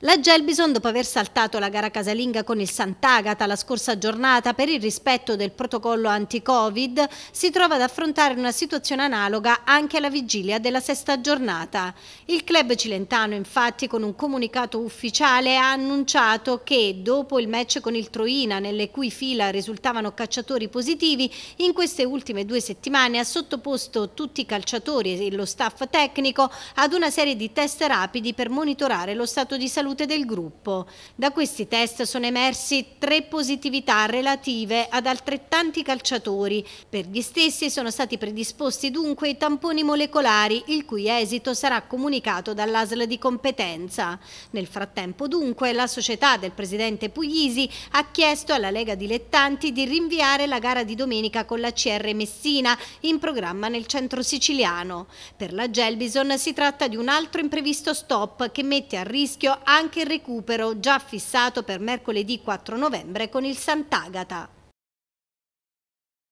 La Gelbison, dopo aver saltato la gara casalinga con il Sant'Agata la scorsa giornata per il rispetto del protocollo anti-Covid, si trova ad affrontare una situazione analoga anche alla vigilia della sesta giornata. Il club cilentano, infatti, con un comunicato ufficiale ha annunciato che, dopo il match con il Troina, nelle cui fila risultavano cacciatori positivi, in queste ultime due settimane ha sottoposto tutti i calciatori e lo staff tecnico ad una serie di test rapidi per monitorare lo stato di salute salute del gruppo. Da questi test sono emersi tre positività relative ad altrettanti calciatori. Per gli stessi sono stati predisposti dunque i tamponi molecolari, il cui esito sarà comunicato dall'ASL di competenza. Nel frattempo dunque la società del presidente Puglisi ha chiesto alla Lega Dilettanti di rinviare la gara di domenica con la CR Messina in programma nel centro siciliano. Per la Gelbison si tratta di un altro imprevisto stop che mette a rischio anche il recupero già fissato per mercoledì 4 novembre con il Sant'Agata.